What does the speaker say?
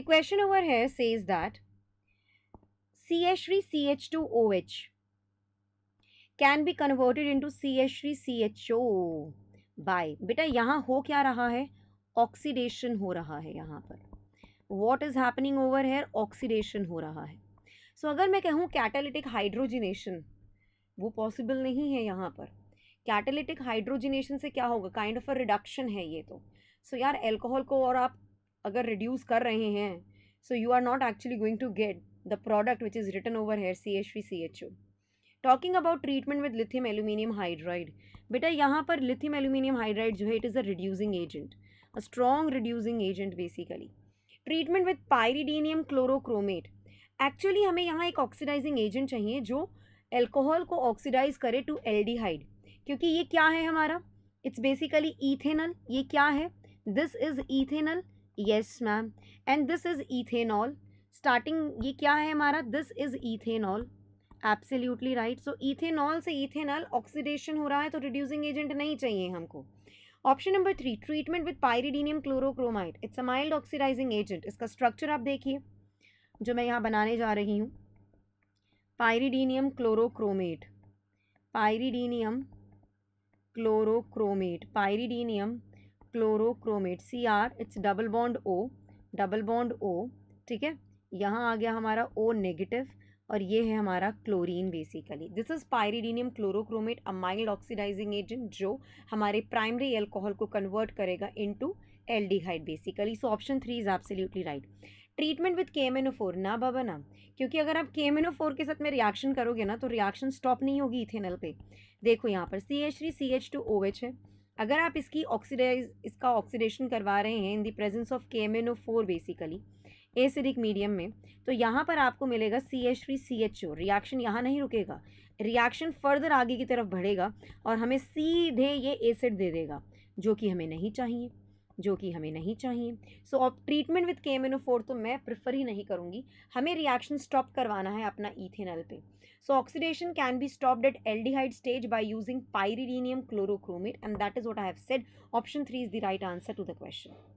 The question over here says that CH3CH2OH can be converted into CH3CHO by बेटा यहाँ हो क्या रहा है ऑक्सीडेशन हो रहा है यहाँ पर what is happening over here oxidation हो रहा है सो so, अगर मैं कहूँ कैटालिटिक हाइड्रोजिनेशन वो पॉसिबल नहीं है यहाँ पर कैटेलिटिक हाइड्रोजिनेशन से क्या होगा काइंड ऑफ अ रिडक्शन है ये तो सो so, यार एल्कोहल को और आप अगर रिड्यूस कर रहे हैं so you are not actually going to get the product which is return over here C H V C H O talking about treatment with lithium aluminium hydride बेटा यहाँ पर लिथियम एल्यूमिनियम हाइड्राइड जो है it is a reducing agent a strong reducing agent basically treatment with pyridinium chlorochromate actually हमें यहाँ एक oxidising agent चाहिए जो एल्कोहल को ऑक्सीडाइज करे टू हाइड क्योंकि ये क्या है हमारा इट्स बेसिकली ईथेनल ये क्या है this is ethanal yes ma'am and this is ethanol starting ये क्या है हमारा this is ethanol absolutely right so ethanol से इथेनॉल ऑक्सीडेशन हो रहा है तो रिड्यूसिंग एजेंट नहीं चाहिए हमको option number three treatment with pyridinium chlorochromide it's a mild oxidizing agent इसका स्ट्रक्चर आप देखिए जो मैं यहाँ बनाने जा रही हूँ pyridinium chlorochromate pyridinium chlorochromate pyridinium chlorochromate C R it's double bond O double bond O ठीक है यहाँ आ गया हमारा ओ नेगेटिव और ये है हमारा chlorine basically this is pyridinium chlorochromate a mild oxidizing agent जो हमारे प्राइमरी एल्कोहल को कन्वर्ट करेगा into aldehyde basically so option three is absolutely right treatment with K M N O four ना बाबा ना क्योंकि अगर आप के एम एन ओ फोर के साथ में रिएक्शन करोगे ना तो रिएक्शन स्टॉप नहीं होगी इथेनल पे देखो यहाँ पर C H three C H two O H है अगर आप इसकी ऑक्सीडाइज इसका ऑक्सीडेशन करवा रहे हैं in the presence of K M N O four basically acidic medium में तो यहाँ पर आपको मिलेगा C H three C H O reaction यहाँ नहीं रुकेगा रिएक्शन फर्दर आगे की तरफ बढ़ेगा और हमें सीधे ये एसिड दे देगा जो कि हमें नहीं चाहिए जो कि हमें नहीं चाहिए सो so, अब ट्रीटमेंट विथ के तो मैं प्रिफर ही नहीं करूँगी हमें रिएक्शन स्टॉप करवाना है अपना इथेनल पे so oxidation can be stopped at aldehyde stage by using pyridinium chlorochromate and that is what I have said option three is the right answer to the question